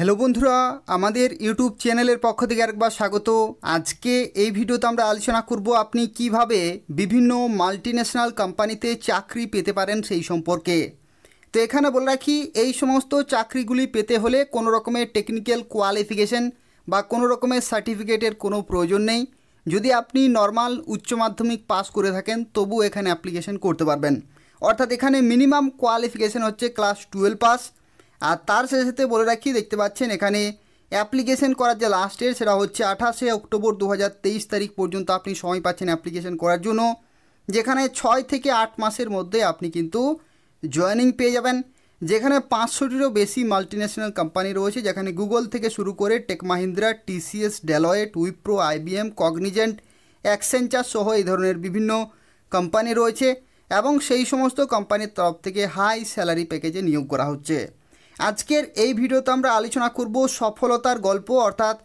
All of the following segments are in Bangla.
হ্যালো বন্ধুরা আমাদের ইউটিউব চ্যানেলের পক্ষ থেকে আরেকবার স্বাগত আজকে এই ভিডিওতে আমরা আলোচনা করব আপনি কিভাবে বিভিন্ন মাল্টিন্যাশনাল কোম্পানিতে চাকরি পেতে পারেন সেই সম্পর্কে তো এখানে বলে রাখি এই সমস্ত চাকরিগুলি পেতে হলে কোনো রকমের টেকনিক্যাল কোয়ালিফিকেশন বা কোনো রকমের সার্টিফিকেটের কোনো প্রয়োজন নেই যদি আপনি নর্মাল উচ্চ মাধ্যমিক পাস করে থাকেন তবু এখানে অ্যাপ্লিকেশন করতে পারবেন অর্থাৎ এখানে মিনিমাম কোয়ালিফিকেশন হচ্ছে ক্লাস টুয়েলভ পাস আর তার সাথে সাথে বলে রাখি দেখতে পাচ্ছেন এখানে অ্যাপ্লিকেশন করার যে লাস্ট ডেট সেটা হচ্ছে আঠাশে অক্টোবর দু তারিখ পর্যন্ত আপনি সময় পাচ্ছেন অ্যাপ্লিকেশন করার জন্য যেখানে ছয় থেকে আট মাসের মধ্যে আপনি কিন্তু জয়নিং পেয়ে যাবেন যেখানে পাঁচশোটিরও বেশি মাল্টিন্যাশনাল কোম্পানি রয়েছে যেখানে গুগল থেকে শুরু করে tech Mahindra TCS Deloitte Wipro IBM Cognizant Accenture সহ এই ধরনের বিভিন্ন কোম্পানি রয়েছে এবং সেই সমস্ত কোম্পানির তরফ থেকে হাই স্যালারি প্যাকেজে নিয়োগ করা হচ্ছে আজকের এই ভিডিওতে আমরা আলোচনা করব সফলতার গল্প অর্থাৎ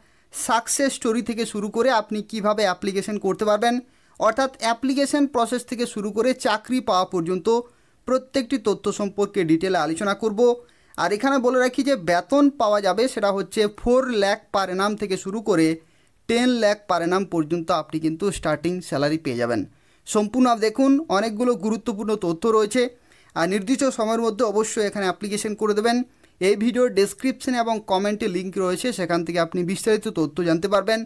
সাকসেস স্টোরি থেকে শুরু করে আপনি কিভাবে অ্যাপ্লিকেশন করতে পারবেন অর্থাৎ অ্যাপ্লিকেশন প্রসেস থেকে শুরু করে চাকরি পাওয়া পর্যন্ত প্রত্যেকটি তথ্য সম্পর্কে ডিটেলে আলোচনা করব আর এখানে বলে রাখি যে বেতন পাওয়া যাবে সেটা হচ্ছে ফোর ল্যাখ পার নাম থেকে শুরু করে টেন ল্যাক পার নাম পর্যন্ত আপনি কিন্তু স্টার্টিং স্যালারি পেয়ে যাবেন সম্পূর্ণ দেখুন অনেকগুলো গুরুত্বপূর্ণ তথ্য রয়েছে আর নির্দিষ্ট সময়ের মধ্যে অবশ্যই এখানে অ্যাপ্লিকেশন করে দেবেন এই ভিডিওর ডেসক্রিপশন এবং কমেন্টে লিঙ্ক রয়েছে সেখান থেকে আপনি বিস্তারিত তথ্য জানতে পারবেন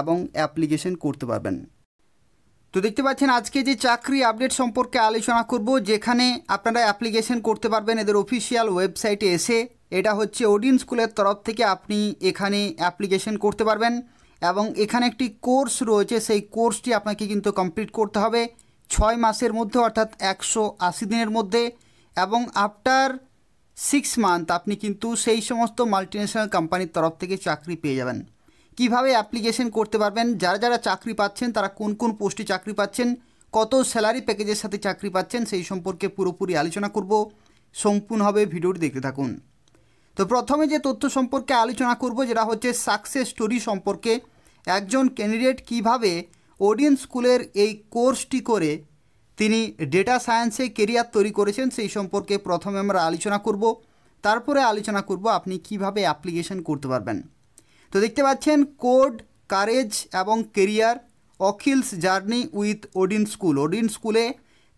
এবং অ্যাপ্লিকেশন করতে পারবেন তো দেখতে পাচ্ছেন আজকে যে চাকরি আপডেট সম্পর্কে আলোচনা করব যেখানে আপনারা অ্যাপ্লিকেশন করতে পারবেন এদের অফিসিয়াল ওয়েবসাইটে এসে এটা হচ্ছে ওডিন স্কুলের তরফ থেকে আপনি এখানে অ্যাপ্লিকেশন করতে পারবেন এবং এখানে একটি কোর্স রয়েছে সেই কোর্সটি আপনাকে কিন্তু কমপ্লিট করতে হবে ছয় মাসের মধ্যে অর্থাৎ একশো আশি দিনের মধ্যে এবং আফটার সিক্স মান্থ আপনি কিন্তু সেই সমস্ত মাল্টিন্যাশনাল কোম্পানির তরফ থেকে চাকরি পেয়ে যাবেন কিভাবে অ্যাপ্লিকেশন করতে পারবেন যারা যারা চাকরি পাচ্ছেন তারা কোন কোন পোস্টে চাকরি পাচ্ছেন কত স্যালারি প্যাকেজের সাথে চাকরি পাচ্ছেন সেই সম্পর্কে পুরোপুরি আলোচনা করব সম্পূর্ণভাবে ভিডিওটি দেখতে থাকুন তো প্রথমে যে তথ্য সম্পর্কে আলোচনা করব যেটা হচ্ছে সাকসেস স্টোরি সম্পর্কে একজন ক্যান্ডিডেট কিভাবে অডিয়েন্স স্কুলের এই কোর্সটি করে তিনি ডেটা সায়েন্সে কেরিয়ার তৈরি করেছেন সেই সম্পর্কে প্রথমে আমরা আলোচনা করব তারপরে আলোচনা করব আপনি কিভাবে অ্যাপ্লিকেশন করতে পারবেন তো দেখতে পাচ্ছেন কোড কারেজ এবং career Akhil's journey with Odin school Odin স্কুলে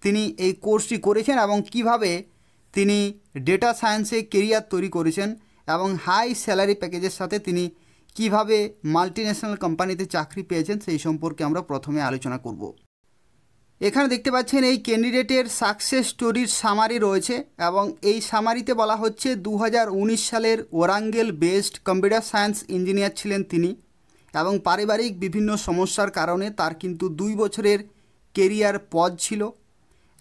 তিনি এই কোর্সটি করেছেন এবং কিভাবে তিনি ডেটা সায়েন্সে কেরিয়ার তৈরি করেছেন এবং হাই স্যালারি প্যাকেজের সাথে তিনি কিভাবে মাল্টিন্যাশনাল কোম্পানিতে চাকরি পেয়েছেন সেই সম্পর্কে আমরা প্রথমে আলোচনা করব এখানে দেখতে পাচ্ছেন এই ক্যান্ডিডেটের সাকসেস স্টোরির সামারি রয়েছে এবং এই সামারিতে বলা হচ্ছে দু সালের Warangal based computer science engineer ছিলেন তিনি এবং পারিবারিক বিভিন্ন সমস্যার কারণে তার কিন্তু দুই বছরের কেরিয়ার পদ ছিল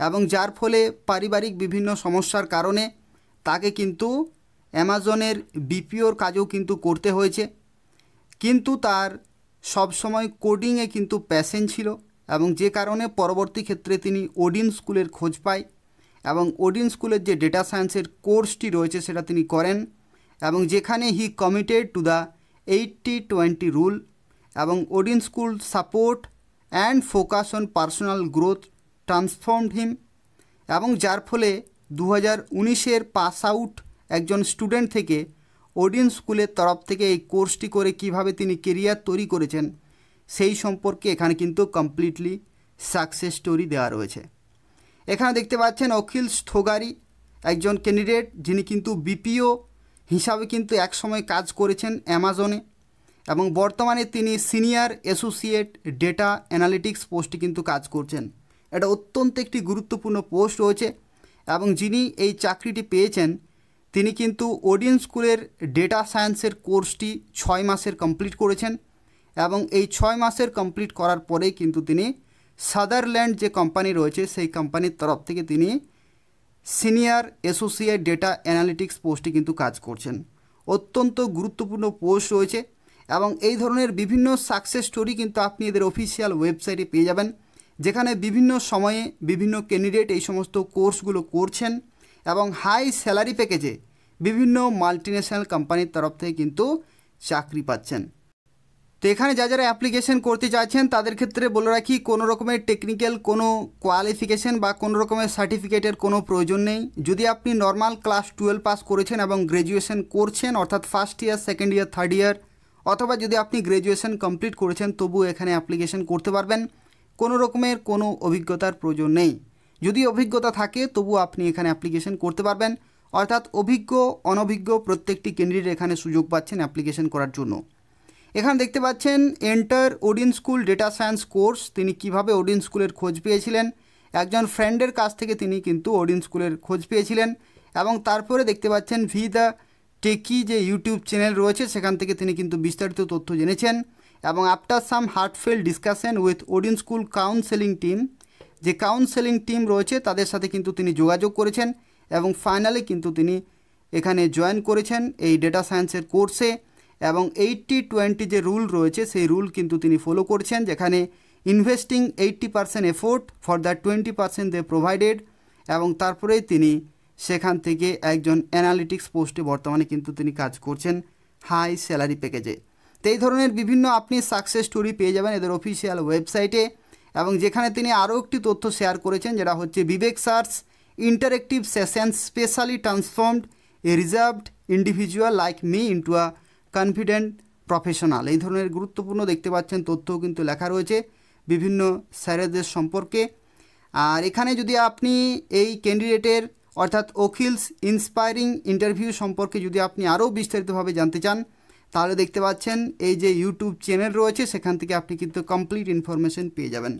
এবং যার ফলে পারিবারিক বিভিন্ন সমস্যার কারণে তাকে কিন্তু অ্যামাজনের বিপিওর কাজও কিন্তু করতে হয়েছে কিন্তু তার সবসময় কোডিংয়ে কিন্তু প্যাশেন ছিল এবং যে কারণে পরবর্তী ক্ষেত্রে তিনি ওডিন স্কুলের খোঁজ পায় এবং ওডিন স্কুলের যে ডেটা সায়েন্সের কোর্সটি রয়েছে সেটা তিনি করেন এবং যেখানে he committed to the eighty twenty rule এবং Odin school support and focus on personal growth transformed him এবং যার ফলে দু হাজার উনিশের পাস আউট একজন স্টুডেন্ট থেকে ওডিন স্কুলের তরফ থেকে এই কোর্সটি করে কিভাবে তিনি কেরিয়ার তৈরি করেছেন সেই সম্পর্কে এখানে কিন্তু কমপ্লিটলি সাকসেস স্টোরি দেওয়া রয়েছে এখানে দেখতে পাচ্ছেন অখিল স্থোগারি একজন ক্যান্ডিডেট যিনি কিন্তু বিপিও হিসাবে কিন্তু একসময় কাজ করেছেন অ্যামাজনে এবং বর্তমানে তিনি সিনিয়র অ্যাসোসিয়েট ডেটা অ্যানালিটিক্স পোস্টে কিন্তু কাজ করছেন এটা অত্যন্ত একটি গুরুত্বপূর্ণ পোস্ট রয়েছে এবং যিনি এই চাকরিটি পেয়েছেন তিনি কিন্তু ওডিয়ন স্কুলের ডেটা সায়েন্সের কোর্সটি ছয় মাসের কমপ্লিট করেছেন এবং এই ছয় মাসের কমপ্লিট করার পরেই কিন্তু তিনি সাদারল্যান্ড যে কোম্পানি রয়েছে সেই কোম্পানির তরফ থেকে তিনি সিনিয়র অ্যাসোসিয়েট ডেটা অ্যানালিটিক্স পোস্টে কিন্তু কাজ করছেন অত্যন্ত গুরুত্বপূর্ণ পোস্ট রয়েছে এবং এই ধরনের বিভিন্ন সাকসেস স্টোরি কিন্তু আপনি এদের অফিসিয়াল ওয়েবসাইটে পেয়ে যাবেন যেখানে বিভিন্ন সময়ে বিভিন্ন ক্যান্ডিডেট এই সমস্ত কোর্সগুলো করছেন এবং হাই স্যালারি প্যাকেজে বিভিন্ন মাল্টিনেশনাল কোম্পানির তরফ থেকে কিন্তু চাকরি পাচ্ছেন তো এখানে যা যারা অ্যাপ্লিকেশন করতে চাইছেন তাদের ক্ষেত্রে বলে রাখি কোনো রকমের টেকনিক্যাল কোনো কোয়ালিফিকেশন বা কোনো রকমের সার্টিফিকেটের কোনো প্রয়োজন নেই যদি আপনি নর্মাল ক্লাস টুয়েলভ পাস করেছেন এবং গ্র্যাজুয়েশন করছেন অর্থাৎ first year second year third year অথবা যদি আপনি গ্র্যাজুয়েশন কমপ্লিট করেছেন তবু এখানে অ্যাপ্লিকেশন করতে পারবেন কোনো রকমের কোনো অভিজ্ঞতার প্রয়োজন নেই যদি অভিজ্ঞতা থাকে তবু আপনি এখানে অ্যাপ্লিকেশন করতে পারবেন অর্থাৎ অভিজ্ঞ অনভিজ্ঞ প্রত্যেকটি ক্যান্ডিডেট এখানে সুযোগ পাচ্ছেন অ্যাপ্লিকেশন করার জন্য এখানে দেখতে পাচ্ছেন enter Odin school data science course তিনি কিভাবে ওডিন স্কুলের খোঁজ পেয়েছিলেন একজন ফ্রেন্ডের কাছ থেকে তিনি কিন্তু ওডিন স্কুলের খোঁজ পেয়েছিলেন এবং তারপরে দেখতে পাচ্ছেন ভি দ্য টেকি যে ইউটিউব চ্যানেল রয়েছে সেখান থেকে তিনি কিন্তু বিস্তারিত তথ্য জেনেছেন এবং after some heartfelt discussion with Odin school counselling team যে কাউন্সেলিং টিম রয়েছে তাদের সাথে কিন্তু তিনি যোগাযোগ করেছেন এবং ফাইনালি কিন্তু তিনি এখানে জয়েন করেছেন এই ডেটা সায়েন্সের কোর্সে এবং এইটটি টোয়েন্টি যে রুল রয়েছে সেই রুল কিন্তু তিনি ফলো করছেন যেখানে investing eighty percent effort for the twenty percent they provided এবং তারপরে তিনি সেখান থেকে একজন অ্যানালিটিক্স পোস্টে বর্তমানে কিন্তু তিনি কাজ করছেন হাই স্যালারি প্যাকেজে তো এই ধরনের বিভিন্ন আপনি সাকসেস স্টোরি পেয়ে যাবেন এদের অফিসিয়াল ওয়েবসাইটে এবং যেখানে তিনি আরও একটি তথ্য শেয়ার করেছেন যেটা হচ্ছে Vivek sir's interactive session specially transformed a reserved individual like me into a confident professional এই ধরনের গুরুত্বপূর্ণ দেখতে পাচ্ছেন তথ্যও কিন্তু লেখা রয়েছে বিভিন্ন স্যারেদের সম্পর্কে আর এখানে যদি আপনি এই ক্যান্ডিডেটের অর্থাৎ অখিলস ইন্সপায়ারিং ইন্টারভিউ সম্পর্কে যদি আপনি আরও বিস্তারিতভাবে জানতে চান তাহলে দেখতে পাচ্ছেন এই যে ইউটিউব চ্যানেল রয়েছে সেখান থেকে আপনি কিন্তু কমপ্লিট ইনফরমেশন পেয়ে যাবেন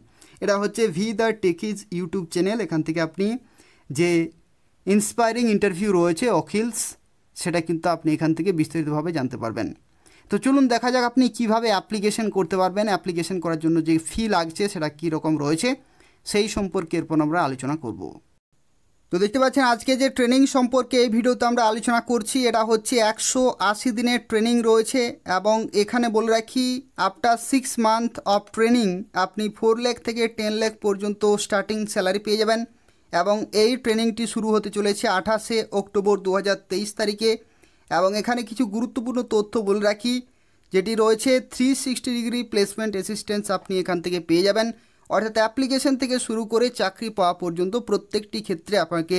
এটা হচ্ছে we the techies YouTube channel এখান থেকে আপনি যে ইন্সপায়ারিং ইন্টারভিউ রয়েছে অখিলস সেটা কিন্তু আপনি এখান থেকে বিস্তারিতভাবে জানতে পারবেন তো চলুন দেখা যাক আপনি কিভাবে অ্যাপ্লিকেশন করতে পারবেন অ্যাপ্লিকেশন করার জন্য যে ফি লাগছে সেটা কী রকম রয়েছে সেই সম্পর্কে এরপর আমরা আলোচনা করব তো দেখতে পাচ্ছেন আজকে যে ট্রেনিং সম্পর্কে এই ভিডিওতে আমরা আলোচনা করছি এটা হচ্ছে একশো আশি দিনের ট্রেনিং রয়েছে এবং এখানে বলে রাখি after six month of training আপনি ফোর লেখ থেকে টেন লেখ পর্যন্ত স্টার্টিং স্যালারি পেয়ে যাবেন এবং এই ট্রেনিংটি শুরু হতে চলেছে আঠাশে অক্টোবর দু তারিখে এবং এখানে কিছু গুরুত্বপূর্ণ তথ্য বলে রাখি যেটি রয়েছে three sixty degree placement assistance আপনি এখান থেকে পেয়ে যাবেন অর্থাৎ অ্যাপ্লিকেশন থেকে শুরু করে চাকরি পাওয়া পর্যন্ত প্রত্যেকটি ক্ষেত্রে আপনাকে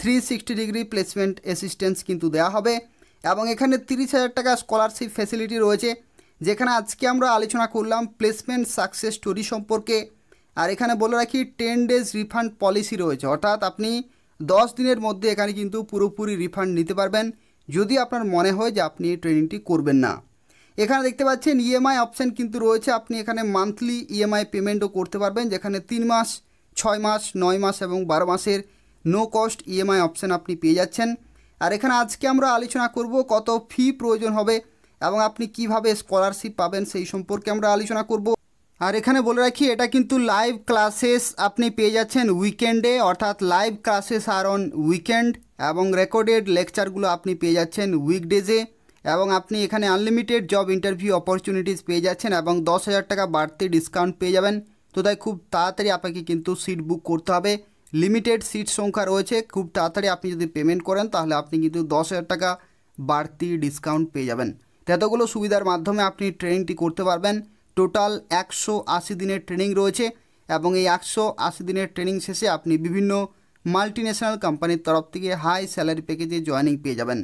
three sixty degree placement assistance কিন্তু দেওয়া হবে এবং এখানে তিরিশ হাজার টাকা স্কলারশিপ ফ্যাসিলিটি রয়েছে যেখানে আজকে আমরা আলোচনা করলাম প্লেসমেন্ট সাকসেস স্টোরি সম্পর্কে আর এখানে বলে রাখি টেন ডেজ রিফান্ড পলিসি রয়েছে অর্থাৎ আপনি দশ দিনের মধ্যে এখানে কিন্তু পুরোপুরি রিফান্ড নিতে পারবেন যদি আপনার মনে হয় যে আপনি এই ট্রেনিংটি করবেন না এখানে দেখতে পাচ্ছেন ইএমআই e অপশান কিন্তু রয়েছে আপনি এখানে মান্থলি ইএমআই পেমেন্টও করতে পারবেন যেখানে তিন মাস ছয় মাস নয় মাস এবং বারো মাসের নো কস্ট ইএমআই অপশান আপনি পেয়ে যাচ্ছেন আর এখানে আজকে আমরা আলোচনা করব কত ফি প্রয়োজন হবে এবং আপনি কিভাবে স্কলারশিপ পাবেন সেই সম্পর্কে আমরা আলোচনা করব আর এখানে বলে রাখি এটা কিন্তু লাইভ ক্লাসেস আপনি পেয়ে যাচ্ছেন উইকেন্ডে অর্থাৎ লাইভ ক্লাসেস আর অন উইকেন্ড এবং রেকর্ডেড লেকচারগুলো আপনি পেয়ে যাচ্ছেন উইকডেজে এবং আপনি এখানে আনলিমিটেড জব ইন্টারভিউ অপরচুনিটিস পেয়ে যাচ্ছেন এবং দশ হাজার টাকা বাড়তি ডিসকাউন্ট পেয়ে যাবেন তো তাই খুব তাড়াতাড়ি আপনাকে কিন্তু সিট বুক করতে হবে লিমিটেড সিট সংখ্যা রয়েছে খুব তাড়াতাড়ি আপনি যদি পেমেন্ট করেন তাহলে আপনি কিন্তু দশ হাজার টাকা বাড়তি ডিসকাউন্ট পেয়ে যাবেন তো এতগুলো সুবিধার মাধ্যমে আপনি ট্রেনিংটি করতে পারবেন টোটাল একশো আশি দিনের ট্রেনিং রয়েছে এবং এই একশো আশি দিনের ট্রেনিং শেষে আপনি বিভিন্ন মাল্টি ন্যাশনাল কোম্পানির তরফ থেকে হাই স্যালারি প্যাকেজে জয়নিং পেয়ে যাবেন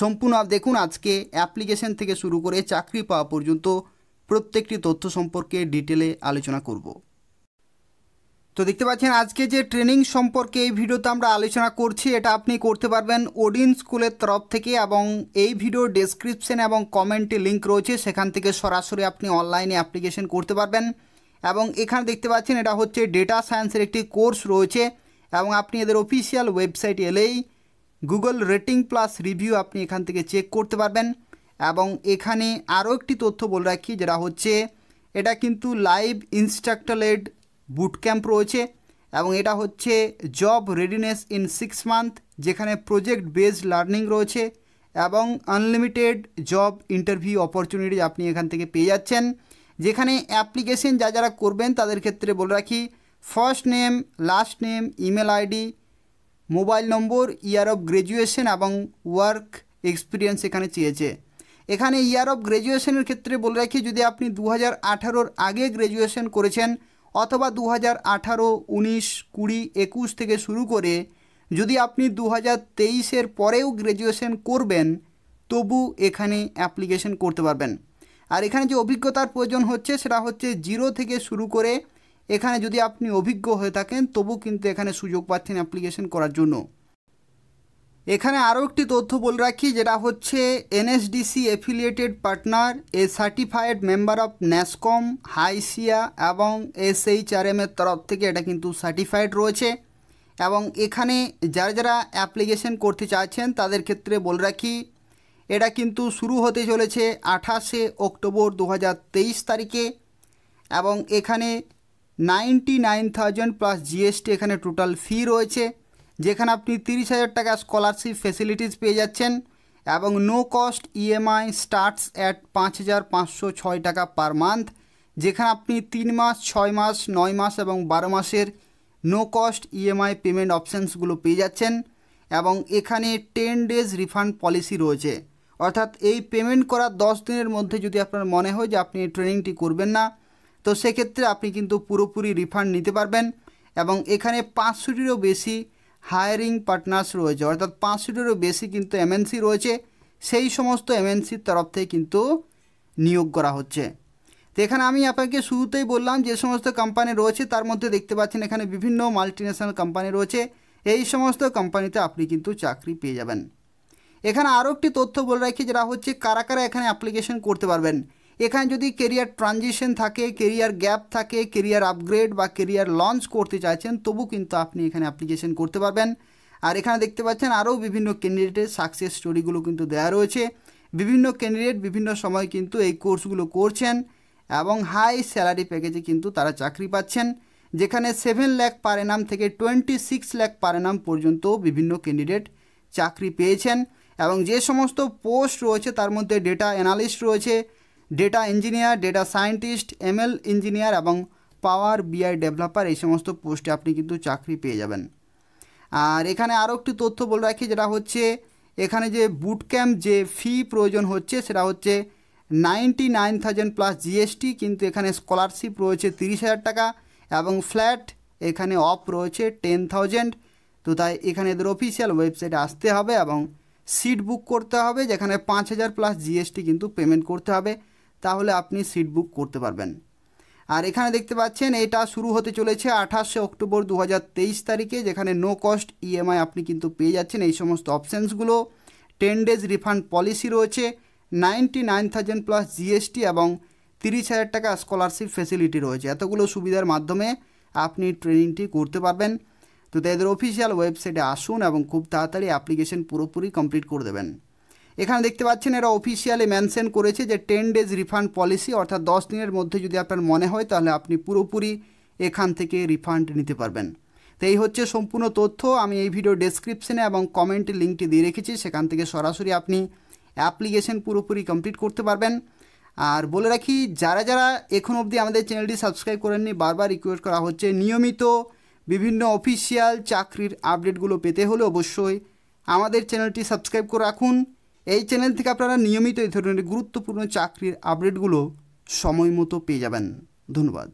সম্পূর্ণ দেখুন আজকে অ্যাপ্লিকেশন থেকে শুরু করে চাকরি পাওয়া পর্যন্ত প্রত্যেকটি তথ্য সম্পর্কে ডিটেলে আলোচনা করব তো দেখতে পাচ্ছেন আজকে যে ট্রেনিং সম্পর্কে এই ভিডিওতে আমরা আলোচনা করছি এটা আপনি করতে পারবেন ওডিন স্কুলের তরফ থেকে এবং এই ভিডিও ডেসক্রিপশন এবং কমেন্টে লিঙ্ক রয়েছে সেখান থেকে সরাসরি আপনি অনলাইনে অ্যাপ্লিকেশন করতে পারবেন এবং এখানে দেখতে পাচ্ছেন এটা হচ্ছে ডেটা সায়েন্সের একটি কোর্স রয়েছে এবং আপনি এদের অফিসিয়াল ওয়েবসাইট এলেই গুগল রেটিং প্লাস রিভিউ আপনি এখান থেকে চেক করতে পারবেন এবং এখানে আরও একটি তথ্য বলে রাখি যেটা হচ্ছে এটা কিন্তু লাইভ ইনস্ট্রাক্টর বুট ক্যাম্প রয়েছে এবং এটা হচ্ছে job readiness in six month যেখানে প্রজেক্ট বেসড লার্নিং রয়েছে এবং আনলিমিটেড জব ইন্টারভিউ অপরচুনিটি আপনি এখান থেকে পেয়ে যাচ্ছেন যেখানে অ্যাপ্লিকেশন যা যারা করবেন তাদের ক্ষেত্রে বলে রাখি first name last name email ID mobile number year of graduation এবং ওয়ার্ক এক্সপিরিয়েন্স এখানে চেয়েছে এখানে ইয়ার অফ গ্র্যাজুয়েশানের ক্ষেত্রে বলে রাখি যদি আপনি দু হাজার আগে গ্র্যাজুয়েশন করেছেন অথবা দু হাজার আঠারো উনিশ কুড়ি একুশ থেকে শুরু করে যদি আপনি দু হাজার তেইশের পরেও গ্র্যাজুয়েশন করবেন তবু এখানে অ্যাপ্লিকেশন করতে পারবেন আর এখানে যে অভিজ্ঞতার প্রয়োজন হচ্ছে সেটা হচ্ছে জিরো থেকে শুরু করে এখানে যদি আপনি অভিজ্ঞ হয়ে থাকেন তবু কিন্তু এখানে সুযোগ পাচ্ছেন অ্যাপ্লিকেশন করার জন্য এখানে আরও একটি তথ্য বলে রাখি যেটা হচ্ছে NSDC affiliated partner a certified member of NASSCOM HYSEA এবং এসএইচআরএম এর তরফ থেকে এটা কিন্তু সার্টিফাইড রয়েছে এবং এখানে যারা যারা অ্যাপ্লিকেশন করতে চাচ্ছেন তাদের ক্ষেত্রে বলে রাখি এটা কিন্তু শুরু হতে চলেছে আঠাশে অক্টোবর দু তারিখে এবং এখানে ninety nine thousand plus GST এখানে টোটাল ফি রয়েছে যেখানে আপনি তিরিশ হাজার টাকা স্কলারশিপ ফেসিলিটিস পেয়ে যাচ্ছেন এবং no cost EMI starts at পাঁচ হাজার পাঁচশো ছয় টাকা পার মান্থ যেখানে আপনি তিন মাস ছয় মাস নয় মাস এবং বারো মাসের নো কস্ট ইএমআই পেমেন্ট অপশানসগুলো পেয়ে যাচ্ছেন এবং এখানে টেন ডেজ রিফান্ড পলিসি রয়েছে অর্থাৎ এই পেমেন্ট করার দশ দিনের মধ্যে যদি আপনার মনে হয় যে আপনি এই ট্রেনিংটি করবেন না তো সেক্ষেত্রে আপনি কিন্তু পুরোপুরি রিফান্ড নিতে পারবেন এবং এখানে পাঁচশোটিরও বেশি হায়ারিং পার্টনার্স রয়েছে অর্থাৎ পাঁচশোটিরও বেশি কিন্তু এমএনসি রয়েছে সেই সমস্ত এমএনসির তরফ থেকে কিন্তু নিয়োগ করা হচ্ছে তো এখানে আমি আপনাকে শুরুতেই বললাম যে সমস্ত কোম্পানি রয়েছে তার মধ্যে দেখতে পাচ্ছেন এখানে বিভিন্ন মাল্টিন্যাশনাল কোম্পানি রয়েছে এই সমস্ত কোম্পানিতে আপনি কিন্তু চাকরি পেয়ে যাবেন এখানে আরও একটি তথ্য বলে রাখি যেটা হচ্ছে কারা কারা এখানে অ্যাপ্লিকেশন করতে পারবেন এখানে যদি কেরিয়ার ট্রানজিশন থাকে কেরিয়ার গ্যাপ থাকে কেরিয়ার আপগ্রেড বা কেরিয়ার লঞ্চ করতে চাইছেন তবু কিন্তু আপনি এখানে অ্যাপ্লিকেশন করতে পারবেন আর এখানে দেখতে পাচ্ছেন আরও বিভিন্ন ক্যান্ডিডেটের সাকসেস স্টোরিগুলো কিন্তু দেওয়া রয়েছে বিভিন্ন ক্যান্ডিডেট বিভিন্ন সময় কিন্তু এই কোর্সগুলো করছেন এবং হাই স্যালারি প্যাকেজে কিন্তু তারা চাকরি পাচ্ছেন যেখানে সেভেন ল্যাক পার এনাম থেকে twenty six lakh per annum পর্যন্ত বিভিন্ন ক্যান্ডিডেট চাকরি পেয়েছেন এবং যে সমস্ত পোস্ট রয়েছে তার মধ্যে ডেটা অ্যানালিস্ট রয়েছে data engineer data scientist ML engineer এবং পাওয়ার বিআই ডেভেলপার এই সমস্ত পোস্টে আপনি কিন্তু চাকরি পেয়ে যাবেন আর এখানে আরও একটি তথ্য বলে রাখি যেটা হচ্ছে এখানে যে বুট ক্যাম্প যে ফি প্রয়োজন হচ্ছে সেটা হচ্ছে ninety nine thousand plus GST কিন্তু এখানে স্কলারশিপ রয়েছে তিরিশ হাজার টাকা এবং ফ্ল্যাট এখানে অফ রয়েছে টেন থাউজেন্ড তো তাই এখানে এদের অফিসিয়াল ওয়েবসাইটে আসতে হবে এবং সিট বুক করতে হবে যেখানে পাঁচ হাজার প্লাস জিএসটি কিন্তু পেমেন্ট করতে হবে তাহলে আপনি সিট বুক করতে পারবেন আর এখানে দেখতে পাচ্ছেন এটা শুরু হতে চলেছে আঠাশে অক্টোবর দু তারিখে যেখানে নো কস্ট ইএমআই আপনি কিন্তু পেয়ে যাচ্ছেন এই সমস্ত অপশানসগুলো টেন ডেজ রিফান্ড পলিসি রয়েছে ninety nine thousand plus GST এবং তিরিশ হাজার টাকা স্কলারশিপ ফেসিলিটি রয়েছে এতগুলো সুবিধার মাধ্যমে আপনি ট্রেনিংটি করতে পারবেন তো তাদের অফিসিয়াল ওয়েবসাইটে আসুন এবং খুব তাড়াতাড়ি অ্যাপ্লিকেশন পুরোপুরি কমপ্লিট করে দেবেন এখানে দেখতে পাচ্ছেন এরা অফিসিয়ালি মেনশন করেছে যে টেন ডেজ রিফান্ড পলিসি অর্থাৎ দশ দিনের মধ্যে যদি আপনার মনে হয় তাহলে আপনি পুরোপুরি এখান থেকে রিফান্ড নিতে পারবেন তো এই হচ্ছে সম্পূর্ণ তথ্য আমি এই ভিডিও ডেসক্রিপশনে এবং কমেন্টে লিঙ্কটি দিয়ে রেখেছি সেখান থেকে সরাসরি আপনি অ্যাপ্লিকেশন পুরোপুরি কমপ্লিট করতে পারবেন আর বলে রাখি যারা যারা এখন অবধি আমাদের চ্যানেলটি সাবস্ক্রাইব করেননি বারবার রিকোয়েস্ট করা হচ্ছে নিয়মিত বিভিন্ন অফিসিয়াল চাকরির আপডেটগুলো পেতে হলে অবশ্যই আমাদের চ্যানেলটি সাবস্ক্রাইব করে রাখুন এই চ্যানেল থেকে আপনারা নিয়মিত এই ধরনের গুরুত্বপূর্ণ চাকরির আপডেটগুলো সময় মতো পেয়ে যাবেন ধন্যবাদ